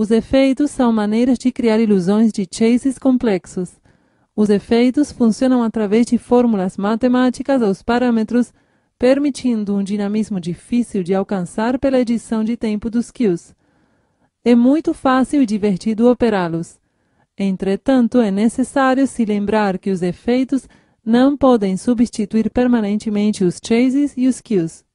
Os efeitos são maneiras de criar ilusões de chases complexos. Os efeitos funcionam através de fórmulas matemáticas aos parâmetros, permitindo um dinamismo difícil de alcançar pela edição de tempo dos cues. É muito fácil e divertido operá-los. Entretanto, é necessário se lembrar que os efeitos não podem substituir permanentemente os chases e os cues.